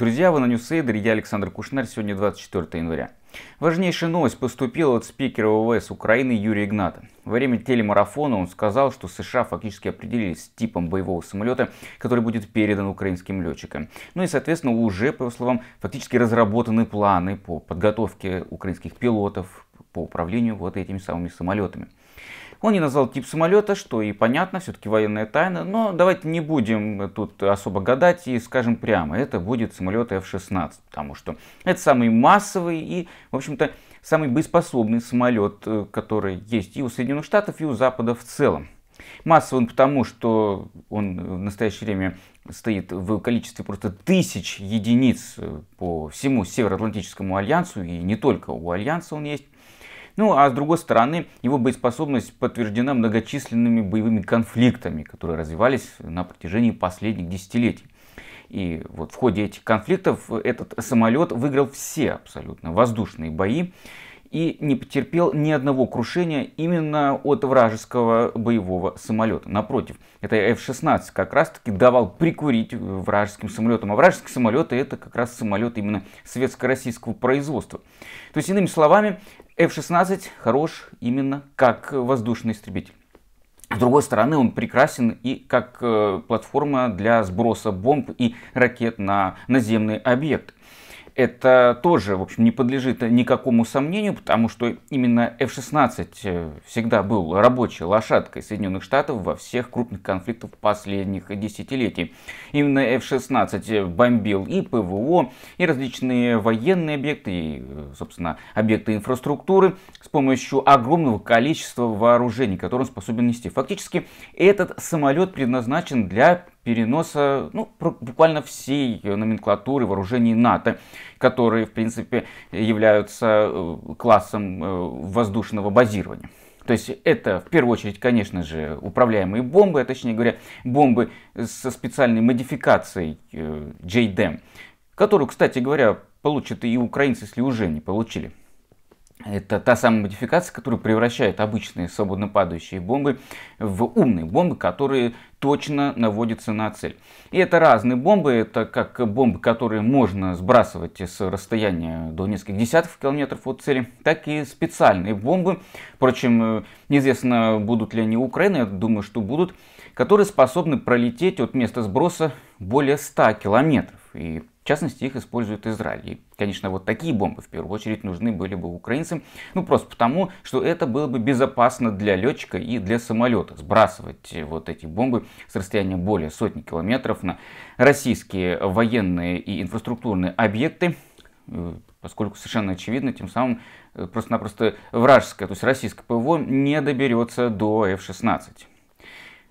Друзья, вы на Ньюсейдере, я Александр Кушнар, сегодня 24 января. Важнейшая новость поступила от спикера ВВС Украины Юрия Игната. Во время телемарафона он сказал, что США фактически определились с типом боевого самолета, который будет передан украинским летчикам. Ну и, соответственно, уже, по его словам, фактически разработаны планы по подготовке украинских пилотов, по управлению вот этими самыми самолетами. Он не назвал тип самолета, что и понятно, все-таки военная тайна, но давайте не будем тут особо гадать и скажем прямо, это будет самолет F-16, потому что это самый массовый и, в общем-то, самый боеспособный самолет, э, который есть и у Соединенных Штатов, и у Запада в целом. Массовый он потому, что он в настоящее время стоит в количестве просто тысяч единиц э, по всему Североатлантическому альянсу, и не только у альянса он есть. Ну а с другой стороны, его боеспособность подтверждена многочисленными боевыми конфликтами, которые развивались на протяжении последних десятилетий. И вот в ходе этих конфликтов этот самолет выиграл все абсолютно воздушные бои и не потерпел ни одного крушения именно от вражеского боевого самолета. Напротив, это F-16 как раз-таки давал прикурить вражеским самолетам. А вражеские самолеты это как раз самолеты именно советско-российского производства. То есть, иными словами, F-16 хорош именно как воздушный истребитель. С другой стороны, он прекрасен и как э, платформа для сброса бомб и ракет на наземные объекты это тоже, в общем, не подлежит никакому сомнению, потому что именно F-16 э, всегда был рабочей лошадкой Соединенных Штатов во всех крупных конфликтах последних десятилетий. Именно F-16 э, бомбил и ПВО, и различные военные объекты, и, э, собственно, объекты инфраструктуры с помощью огромного количества вооружений, которые он способен нести. Фактически этот самолет предназначен для переноса ну, буквально всей номенклатуры вооружений НАТО, которые, в принципе, являются э, классом э, воздушного базирования. То есть это в первую очередь, конечно же, управляемые бомбы, а точнее говоря, бомбы со специальной модификацией э, JDM, e которую, кстати говоря, получат и украинцы, если уже не получили. Это та самая модификация, которая превращает обычные свободно падающие бомбы в умные бомбы, которые точно наводятся на цель. И это разные бомбы, это как бомбы, которые можно сбрасывать с расстояния до нескольких десятков километров от цели, так и специальные бомбы, впрочем, э, неизвестно, будут ли они у Украины, я думаю, что будут, которые способны пролететь от места сброса более 100 километров. И частности, их использует Израиль. И, конечно, вот такие бомбы в первую очередь нужны были бы украинцам, ну просто потому, что это было бы безопасно для летчика и для самолета. Сбрасывать э, вот эти бомбы с расстояния более сотни километров на российские военные и инфраструктурные объекты э, поскольку совершенно очевидно, тем самым э, просто-напросто вражеская, то есть российское ПВО не доберется до F-16.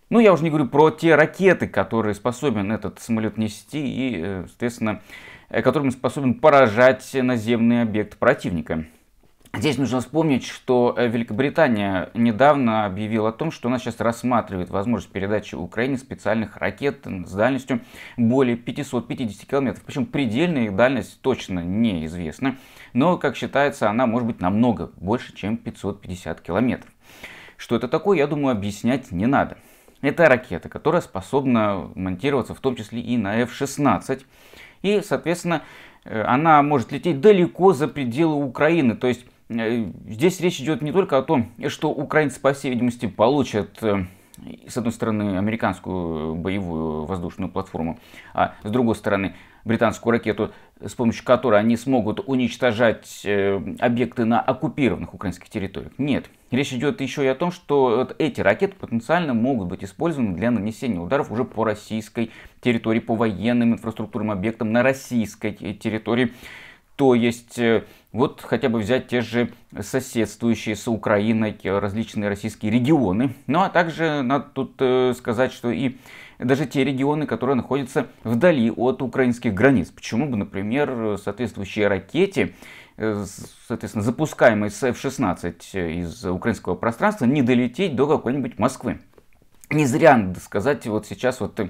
Ну, я уже не говорю про те ракеты, которые способен этот самолет нести и, э, соответственно, э, которым способен поражать наземные объекты противника. Здесь нужно вспомнить, что э, Великобритания недавно объявила о том, что она сейчас рассматривает возможность передачи Украине специальных ракет с дальностью более 550 километров. Причем предельная их дальность точно неизвестна, но, как считается, она может быть намного больше, чем 550 километров. Что это такое, я думаю, объяснять не надо. Это ракета, которая способна монтироваться в том числе и на F-16. И, соответственно, э, она может лететь далеко за пределы Украины. То есть э, здесь речь идет не только о том, что украинцы, по всей видимости, получат э, с одной стороны, американскую боевую воздушную платформу, а с другой стороны, британскую ракету, с помощью которой они смогут уничтожать объекты на оккупированных украинских территориях. Нет, Речь идет еще и о том, что эти ракеты потенциально могут быть использованы для нанесения ударов уже по российской территории, по военным инфраструктурным объектам на российской территории. То есть, э, вот хотя бы взять те же соседствующие с Украиной э, различные российские регионы. Ну а также надо тут э, сказать, что и даже те регионы, которые находятся вдали от украинских границ. Почему бы, например, соответствующие ракете Э, соответственно, запускаемый с F-16 э, из украинского пространства не долететь до какой-нибудь Москвы. Не зря, надо сказать, вот сейчас вот э,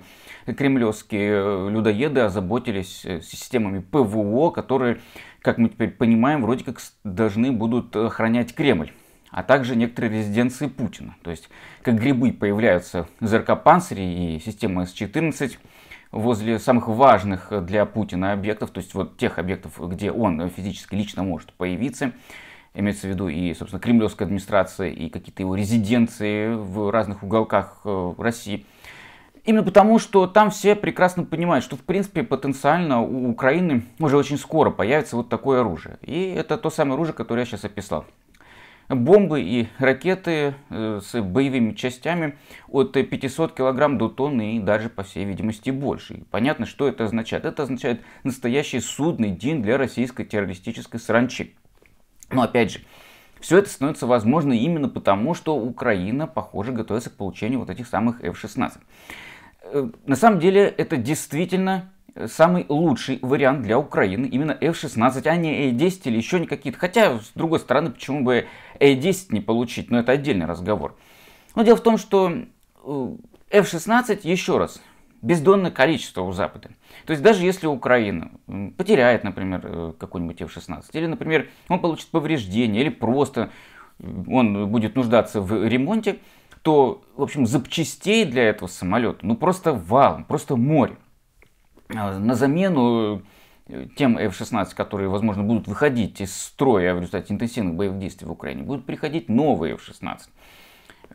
кремлевские людоеды озаботились системами ПВО, которые, как мы теперь понимаем, вроде как должны будут охранять Кремль а также некоторые резиденции Путина. То есть, как грибы появляются зеркопанцири и система С-14, возле самых важных для Путина объектов, то есть вот тех объектов, где он физически лично может появиться, имеется в виду и, собственно, кремлевская администрация, и какие-то его резиденции в разных уголках э, России. Именно потому, что там все прекрасно понимают, что, в принципе, потенциально у Украины уже очень скоро появится вот такое оружие. И это то самое оружие, которое я сейчас описал бомбы и ракеты э, с боевыми частями от 500 килограмм до тонны и даже, по всей видимости, больше. И понятно, что это означает. Это означает настоящий судный день для российской террористической сранчи. Но опять же, все это становится возможно именно потому, что Украина, похоже, готовится к получению вот этих самых F-16. Э, на самом деле это действительно самый лучший вариант для Украины именно F-16, а не A-10 э или еще не какие-то. Хотя, с другой стороны, почему бы A-10 э не получить, но это отдельный разговор. Но дело в том, что э, F-16, еще раз, бездонное количество у Запада. То есть даже если Украина потеряет, например, какой-нибудь F-16, или, например, он получит повреждение, или просто он будет нуждаться в ремонте, то, в общем, запчастей для этого самолета, ну просто вал, просто море. А, на замену э, тем F-16, которые, возможно, будут выходить из строя в результате интенсивных боевых действий в Украине, будут приходить новые F-16.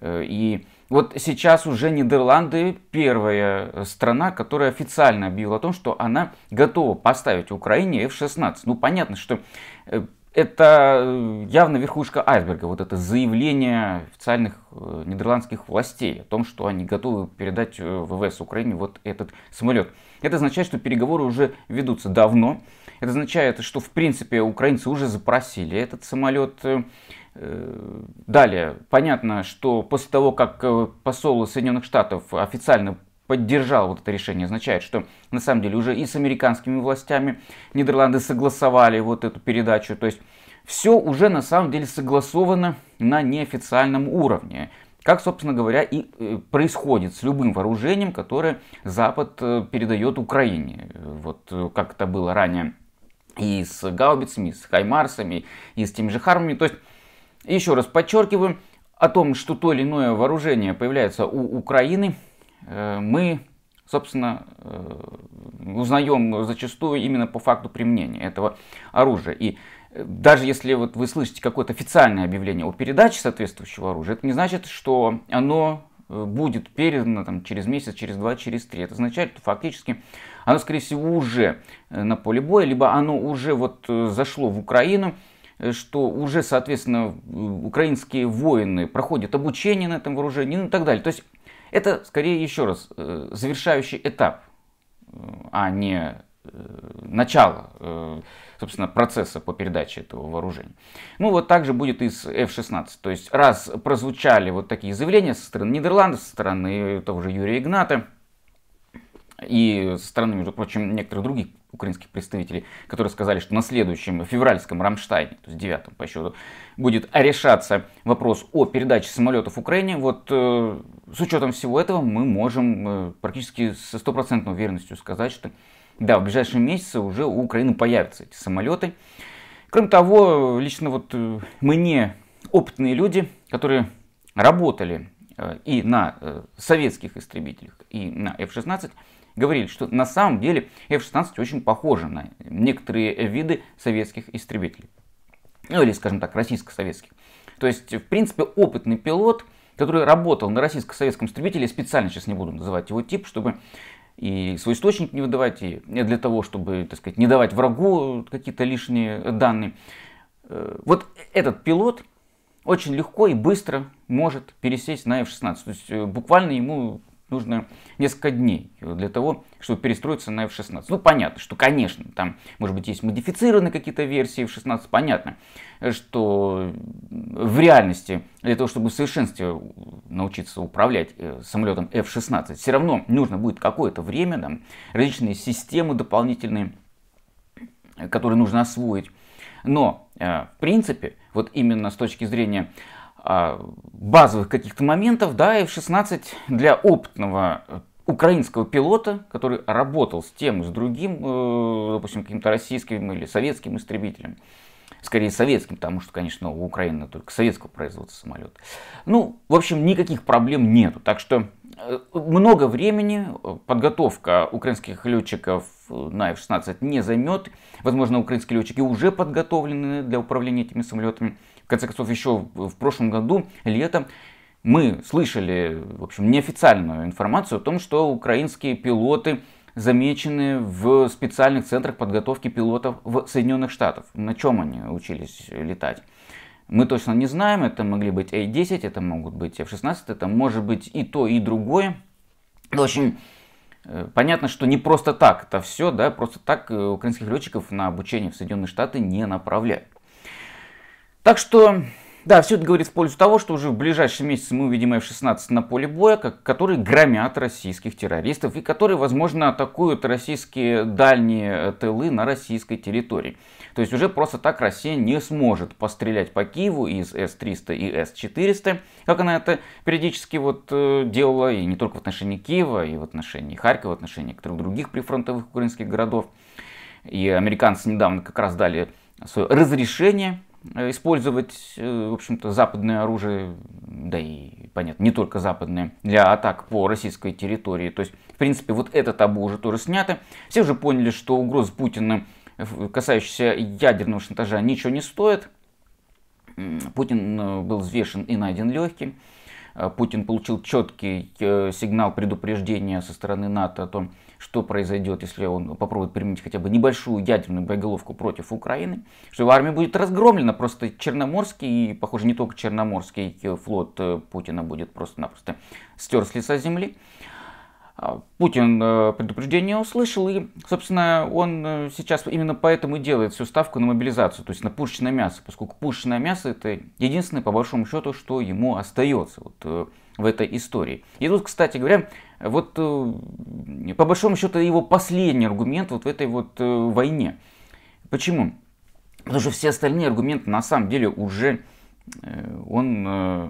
Э, и вот сейчас уже Нидерланды первая страна, которая официально объявила о том, что она готова поставить Украине F-16. Ну, понятно, что э, это э, явно верхушка айсберга, вот это заявление официальных э, нидерландских властей о том, что они готовы передать э, ВВС Украине вот этот самолет. Это означает, что переговоры уже ведутся давно. Это означает, что в принципе украинцы уже запросили этот самолет. Далее, понятно, что после того, как посол Соединенных Штатов официально поддержал вот это решение, означает, что на самом деле уже и с американскими властями Нидерланды согласовали вот эту передачу. То есть все уже на самом деле согласовано на неофициальном уровне. Как, собственно говоря, и э, происходит с любым вооружением, которое Запад э, передает Украине. Вот э, как это было ранее и с гаубицами, и с хаймарсами, и с теми же хармами. То есть, еще раз подчеркиваю, о том, что то или иное вооружение появляется у Украины, Э, мы, собственно, э, узнаем зачастую именно по факту применения этого оружия. И э, даже если вот вы слышите какое-то официальное объявление о передаче соответствующего оружия, это не значит, что оно будет передано там, через месяц, через два, через три. Это означает, что фактически оно, скорее всего, уже на поле боя, либо оно уже вот зашло в Украину, что уже, соответственно, украинские воины проходят обучение на этом вооружении ну, и так далее. То есть это скорее еще раз э, завершающий этап, э, а не э, начало, собственно, процесса по передаче этого вооружения. Ну вот так же будет и с F-16. То есть раз прозвучали вот такие заявления со стороны Нидерландов, со стороны того же Юрия Игната и со стороны, между прочим, некоторых других украинских представителей, которые сказали, что на следующем февральском Рамштайне, то есть девятом по счету, будет решаться вопрос о передаче самолетов Украине. Вот э, с учетом всего этого мы можем э, практически со стопроцентной уверенностью сказать, что да, в ближайшие месяцы уже у Украины появятся эти самолеты. Кроме того, лично вот э, мне опытные люди, которые работали э, и на э, советских истребителях, и на F-16, говорили, что на самом деле F-16 очень похожи на некоторые виды советских истребителей. Ну или, скажем так, российско-советских. То есть, в принципе, опытный пилот, который работал на российско-советском истребителе, специально сейчас не буду называть его тип, чтобы и свой источник не выдавать, и для того, чтобы, так сказать, не давать врагу какие-то лишние данные. Э, вот этот пилот очень легко и быстро может пересесть на F-16. То есть э, буквально ему нужно несколько дней для того, чтобы перестроиться на F-16. Ну, понятно, что, конечно, там, может быть, есть модифицированные какие-то версии F-16, понятно, что в реальности для того, чтобы в совершенстве научиться управлять э, самолетом F-16, все равно нужно будет какое-то время, там, различные системы дополнительные, э, которые нужно освоить. Но, э, в принципе, вот именно с точки зрения а, базовых каких-то моментов, да, и f 16 для опытного э, украинского пилота, который работал с тем с другим, э, допустим, каким-то российским или советским истребителем, скорее советским, потому что, конечно, у Украины только советского производства самолет. Ну, в общем, никаких проблем нету. Так что э, много времени подготовка украинских летчиков на F-16 не займет. Возможно, украинские летчики уже подготовлены для управления этими самолетами. В конце концов, еще в прошлом году, летом, мы слышали, в общем, неофициальную информацию о том, что украинские пилоты замечены в специальных центрах подготовки пилотов в Соединенных Штатах. На чем они учились летать? Мы точно не знаем, это могли быть A-10, это могут быть F-16, это может быть и то, и другое. В общем, э, понятно, что не просто так это все, да, просто так э, украинских летчиков на обучение в Соединенные Штаты не направляют. Так что, да, все это говорит в пользу того, что уже в ближайшие месяцы мы увидим F-16 на поле боя, которые громят российских террористов и которые, возможно, атакуют российские дальние э, тылы на российской территории. То есть уже просто так Россия не сможет пострелять по Киеву из С-300 и С-400, как она это периодически вот э, делала, и не только в отношении Киева, и в отношении Харькова, в отношении некоторых других прифронтовых украинских городов. И американцы недавно как раз дали свое разрешение Э, использовать, э, в общем-то, западное оружие, да и, понятно, не только западное, для атак по российской территории. То есть, в принципе, вот это табу уже тоже снято. Все уже поняли, что угроз Путина, э, касающаяся ядерного шантажа, ничего не стоит. Путин был взвешен и найден легким. Путин получил четкий сигнал предупреждения со стороны НАТО о том, что произойдет, если он попробует применить хотя бы небольшую ядерную боеголовку против Украины, что его армия будет разгромлена, просто Черноморский, и, похоже, не только Черноморский флот э, Путина будет просто-напросто стер с лица земли. А, Путин э, предупреждение услышал, и, собственно, он э, сейчас именно поэтому делает всю ставку на мобилизацию, то есть на пушечное мясо, поскольку пушечное мясо это единственное, по большому счету, что ему остается вот, э, в этой истории. И тут, кстати говоря, вот по большому счету его последний аргумент вот в этой вот войне. Почему? Потому что все остальные аргументы на самом деле уже Э, он э,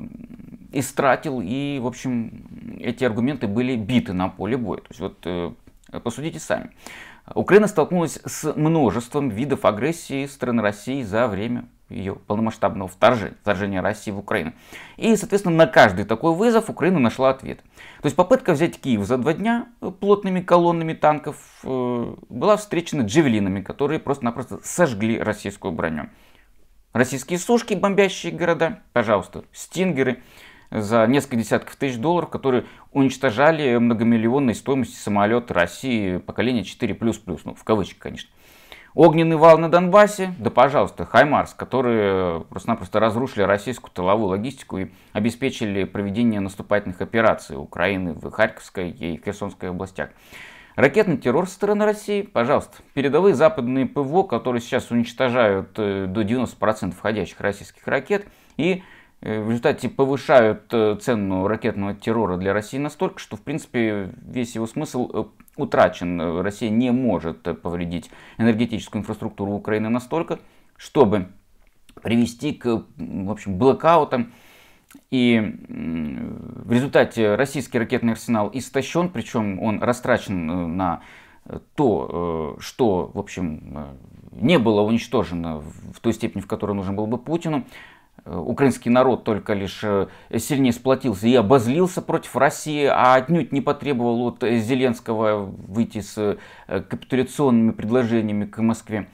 истратил, и, в общем, эти аргументы были биты на поле боя. То есть вот э, посудите сами. Украина столкнулась с множеством видов агрессии страны России за время ее полномасштабного вторжения, вторжения России в Украину. И, соответственно, на каждый такой вызов Украина нашла ответ. То есть попытка взять Киев за два дня плотными колоннами танков была встречена джевелинами, которые просто-напросто сожгли российскую броню. Российские сушки, бомбящие города, пожалуйста, стингеры за несколько десятков тысяч долларов, которые уничтожали многомиллионной стоимости самолет России поколения 4++, ну, в кавычках, конечно. Огненный вал на Донбассе, да пожалуйста, Хаймарс, которые просто-напросто разрушили российскую тыловую логистику и обеспечили проведение наступательных операций Украины в Харьковской и Херсонской областях. Ракетный террор со стороны России, пожалуйста, передовые западные ПВО, которые сейчас уничтожают э, до 90% входящих российских ракет и э, в результате повышают э, цену ракетного террора для России настолько, что, в принципе, весь его смысл утрачен. Россия не может повредить энергетическую инфраструктуру Украины настолько, чтобы привести к, в общем, блокаутам и в результате российский ракетный арсенал истощен, причем он растрачен э, на э, то, э, что, в общем, не было уничтожено в той степени, в которой нужен был бы Путину. Украинский народ только лишь сильнее сплотился и обозлился против России, а отнюдь не потребовал от Зеленского выйти с капитуляционными предложениями к Москве.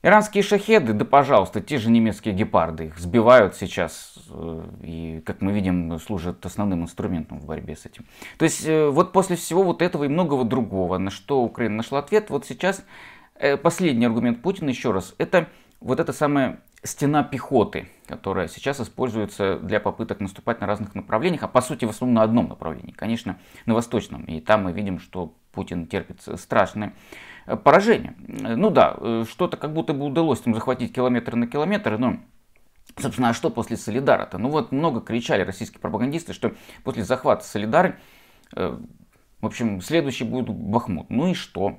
Иранские шахеды, да пожалуйста, те же немецкие гепарды, их сбивают сейчас э, и, как мы видим, служат основным инструментом в борьбе с этим. То есть э, вот после всего вот этого и многого другого, на что Украина нашла ответ, вот сейчас э, последний аргумент Путина, еще раз, это вот эта самая стена пехоты, которая сейчас используется для попыток наступать на разных направлениях, а по сути в основном на одном направлении, конечно, на восточном. И там мы видим, что Путин терпит страшные поражение. Ну да, э, что-то как будто бы удалось там захватить километр на километр, но Собственно, а что после Солидара-то? Ну вот много кричали российские пропагандисты, что после захвата Солидары, э, в общем, следующий будет Бахмут. Ну и что?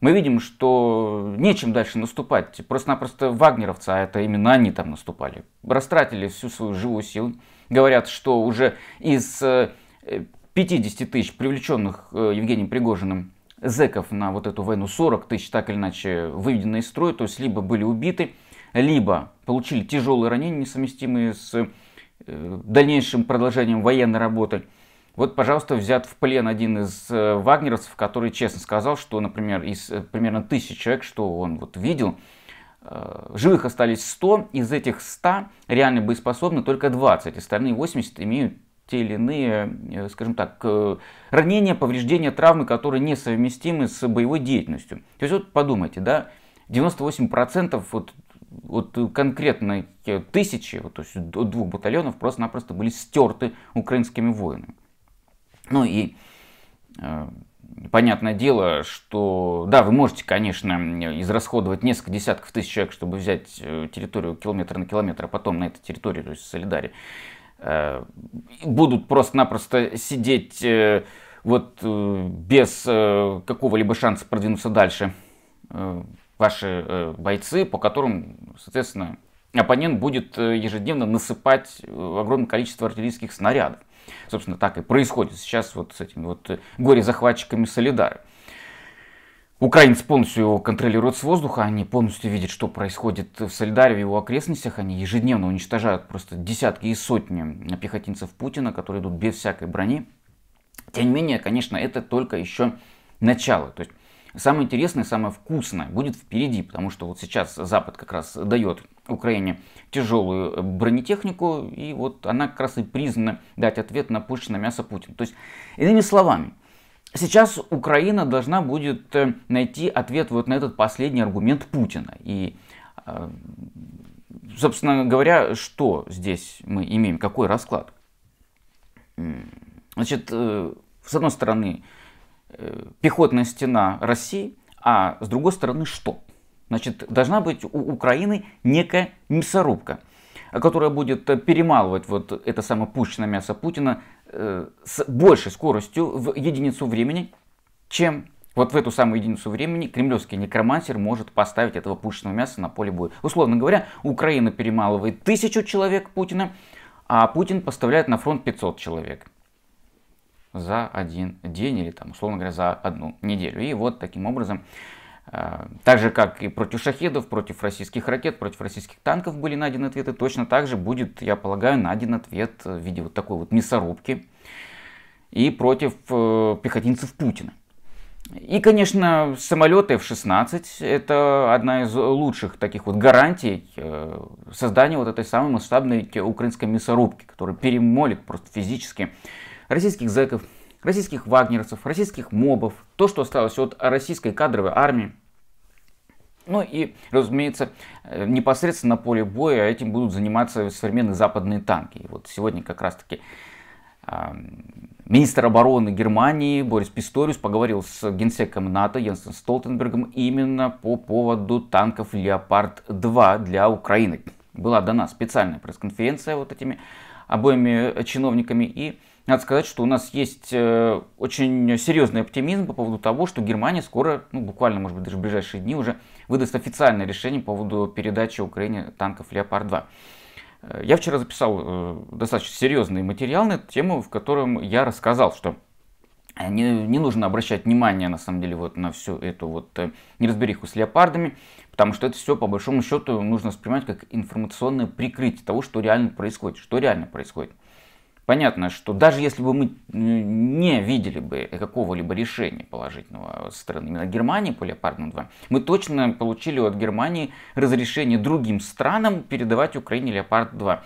Мы видим, что нечем дальше наступать. Просто-напросто вагнеровцы, а это именно они там наступали, растратили всю свою живую силу. Говорят, что уже из 50 э, тысяч привлеченных э, Евгением Пригожиным Зеков на вот эту войну 40 тысяч так или иначе выведены из строя, то есть либо были убиты, либо получили тяжелые ранения, несовместимые с э, дальнейшим продолжением военной работы. Вот, пожалуйста, взят в плен один из э, вагнеровцев, который честно сказал, что, например, из э, примерно тысячи человек, что он вот видел, живых остались 100, из этих 100 реально боеспособны только 20, остальные 80 имеют те или иные, э, скажем так, э, ранения, повреждения, травмы, которые несовместимы с боевой деятельностью. То есть вот подумайте, да, 98% вот вот конкретно э, тысячи, вот, то есть от двух батальонов просто-напросто были стерты украинскими воинами. Ну и э, понятное дело, что да, вы можете, конечно, израсходовать несколько десятков тысяч человек, чтобы взять территорию километр на километр, а потом на этой территории, то есть в Солидаре, Э, будут просто-напросто сидеть э, вот э, без какого-либо шанса продвинуться дальше ваши бойцы, по которым, соответственно, оппонент будет ежедневно насыпать огромное количество артиллерийских снарядов. Собственно, так и происходит сейчас вот с этими вот горе-захватчиками Солидара. Украинцы полностью его контролируют с воздуха, они полностью видят, что происходит в Сальдаре, и его окрестностях. Они ежедневно уничтожают просто десятки и сотни пехотинцев Путина, которые идут без всякой брони. Тем не менее, конечно, это только еще начало. То есть самое интересное, самое вкусное будет впереди, потому что вот сейчас Запад как раз дает Украине тяжелую бронетехнику, и вот она как раз и признана дать ответ на пушечное мясо Путина. То есть, иными словами, Сейчас Украина должна будет э, найти ответ вот на этот последний аргумент Путина. И, э, собственно говоря, что здесь мы имеем, какой расклад? Значит, э, с одной стороны, пехотная стена России, а с другой стороны, что? Значит, должна быть у Украины некая мясорубка, которая будет перемалывать вот это самое пущенное мясо Путина Э, с большей скоростью в единицу времени, чем вот в эту самую единицу времени кремлевский некромансер может поставить этого пушечного мяса на поле боя. Условно говоря, Украина перемалывает тысячу человек Путина, а Путин поставляет на фронт 500 человек за один день или там, условно говоря, за одну неделю. И вот таким образом а, так же, как и против шахедов, против российских ракет, против российских танков были найдены ответы, точно так же будет, я полагаю, найден ответ в виде вот такой вот мясорубки и против э, пехотинцев Путина. И, конечно, самолеты F-16 – это одна из лучших таких вот гарантий э, создания вот этой самой масштабной украинской мясорубки, которая перемолит просто физически российских зэков – российских вагнерцев, российских мобов, то, что осталось от российской кадровой армии. Ну и, разумеется, э, непосредственно на поле боя этим будут заниматься современные западные танки. И вот сегодня как раз-таки министр обороны Германии Борис Писториус поговорил с генсеком НАТО Йенсен Столтенбергом именно по поводу танков «Леопард-2» для Украины. Была дана специальная пресс-конференция вот этими обоими чиновниками и надо сказать, что у нас есть э, очень серьезный оптимизм по поводу того, что Германия скоро, ну буквально, может быть, даже в ближайшие дни уже выдаст официальное решение по поводу передачи Украине танков «Леопард-2». Э, я вчера записал э, достаточно серьезный материал на эту тему, в котором я рассказал, что не, не нужно обращать внимание, на самом деле, вот на всю эту вот неразбериху с леопардами, потому что это все, по большому счету, нужно воспринимать как информационное прикрытие того, что реально происходит, что реально происходит. Понятно, что даже если бы мы не видели бы какого-либо решения положительного со стороны именно Германии по Леопардам 2, мы точно получили от Германии разрешение другим странам передавать Украине Леопард 2.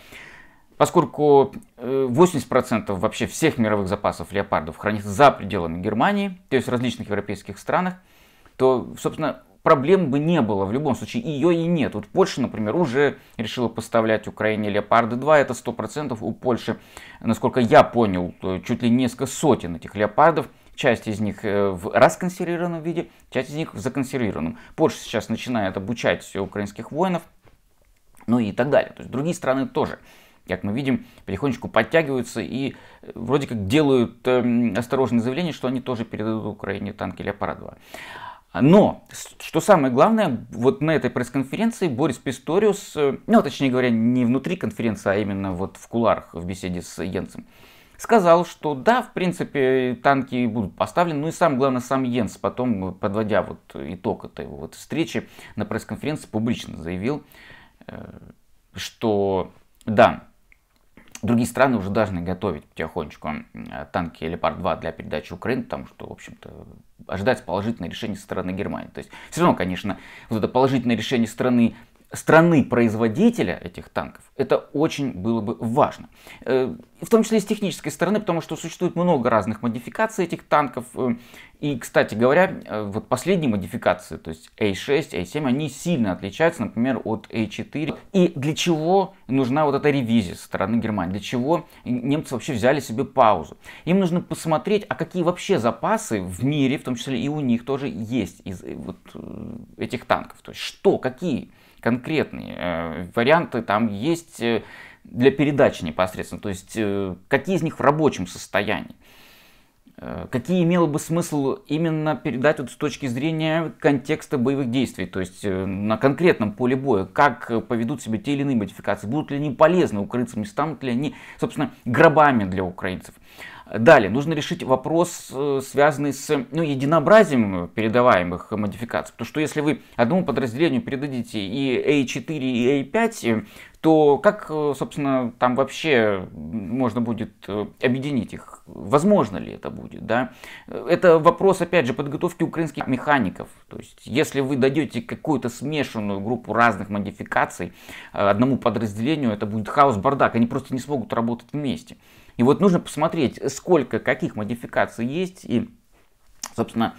Поскольку 80% э, вообще всех мировых запасов леопардов хранится за пределами Германии, то есть в различных европейских странах, то, собственно, проблем бы не было в любом случае, ее и нет. Вот Польша, например, уже решила поставлять Украине Леопарды 2, это 100% у Польши, насколько я понял, чуть ли несколько сотен этих Леопардов, часть из них э, в расконсервированном виде, часть из них в законсервированном. Польша сейчас начинает обучать украинских воинов, ну и так далее. То есть другие страны тоже как мы видим, потихонечку подтягиваются и э, вроде как делают э, эм, осторожные заявления, что они тоже передадут Украине танки Леопард-2. А, но, что самое главное, вот на этой пресс-конференции Борис Писториус, э, ну, точнее говоря, не внутри конференции, а именно вот в куларах в беседе с Йенсом, сказал, что да, в принципе, танки будут поставлены, ну и сам, главное, сам Йенс потом, подводя вот итог этой вот встречи, на пресс-конференции публично заявил, э, что да, Другие страны уже должны готовить потихонечку танки «Лепард-2» для передачи Украины, потому что, в общем-то, ожидается положительное решение со стороны Германии. То есть, все равно, конечно, вот это положительное решение страны страны-производителя этих танков, это очень было бы важно. Э, в том числе и с технической стороны, потому что существует много разных модификаций этих танков. Э, и, кстати говоря, э, вот последние модификации, то есть A6, A7, они сильно отличаются, например, от A4. И для чего нужна вот эта ревизия со стороны Германии? Для чего немцы вообще взяли себе паузу? Им нужно посмотреть, а какие вообще запасы в мире, в том числе и у них тоже есть из вот этих танков. То есть что, какие конкретные. Э, варианты там есть э, для передачи непосредственно, то есть э, какие из них в рабочем состоянии. Какие имело бы смысл именно передать вот с точки зрения контекста боевых действий, то есть на конкретном поле боя, как поведут себя те или иные модификации, будут ли они полезны укрыться местам, станут ли они, собственно, гробами для украинцев. Далее, нужно решить вопрос, э, связанный с ну, единообразием передаваемых модификаций. Потому что если вы одному подразделению передадите и A4, и A5, то как, э, собственно, там вообще можно будет э, объединить их? Возможно ли это будет, да? Это вопрос, опять же, подготовки украинских механиков. То есть, если вы дадете какую-то смешанную группу разных модификаций э, одному подразделению, это будет хаос-бардак, они просто не смогут работать вместе. И вот нужно посмотреть, сколько каких модификаций есть и, собственно,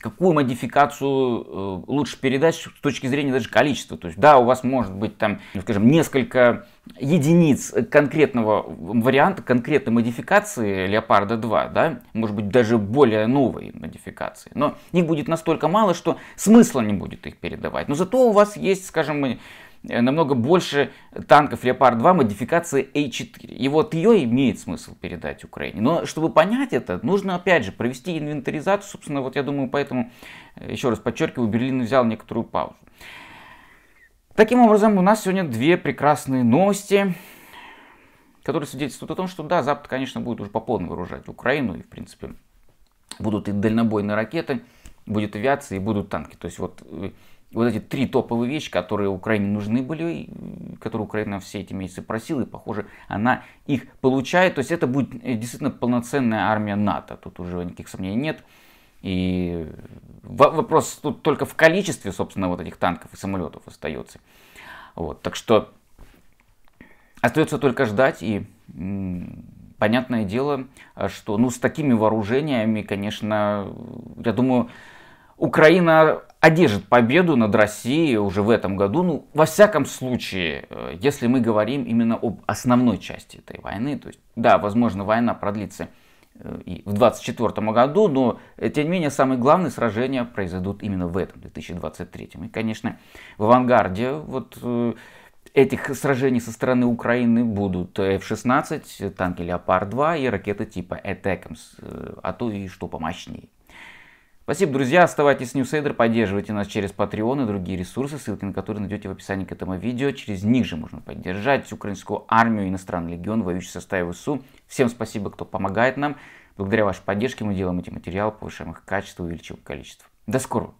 какую модификацию э, лучше передать с точки зрения даже количества. То есть, да, у вас может быть там, ну, скажем, несколько единиц конкретного варианта, конкретной модификации Леопарда 2, да, может быть, даже более новой модификации. Но их будет настолько мало, что смысла не будет их передавать. Но зато у вас есть, скажем, Э, намного больше танков Леопард-2 модификации А4. И вот ее имеет смысл передать Украине. Но чтобы понять это, нужно опять же провести инвентаризацию. Собственно, вот я думаю, поэтому, э, еще раз подчеркиваю, Берлин взял некоторую паузу. Таким образом, у нас сегодня две прекрасные новости которые свидетельствуют о том, что да, Запад, конечно, будет уже по полной вооружать Украину, и, в принципе, будут и дальнобойные ракеты, будет авиация, и будут танки. То есть вот э, вот эти три топовые вещи, которые Украине нужны были, которые Украина все эти месяцы просила, и, похоже, она их получает. То есть это будет э, действительно полноценная армия НАТО, тут уже никаких сомнений нет. И вопрос тут только в количестве, собственно, вот этих танков и самолетов остается. Вот, так что остается только ждать и понятное дело, что ну с такими вооружениями, конечно, я думаю, Украина одержит победу над Россией уже в этом году. Ну, во всяком случае, э, если мы говорим именно об основной части этой войны, то есть, да, возможно, война продлится э, и в 2024 году, но, э, тем не менее, самые главные сражения произойдут именно в этом 2023. И, конечно, в авангарде вот этих сражений со стороны Украины будут F-16, танки Леопард-2 и ракеты типа Атакамс, а то и что помощнее. Спасибо, друзья. Оставайтесь с Ньюсейдер, поддерживайте нас через Patreon и другие ресурсы, ссылки на которые найдете в описании к этому видео. Через них же можно поддержать украинскую армию, и иностранный легион, воюющий состав ВСУ. Всем спасибо, кто помогает нам. Благодаря вашей поддержке мы делаем эти материалы, повышаем их качество, увеличиваем количество. До скорого!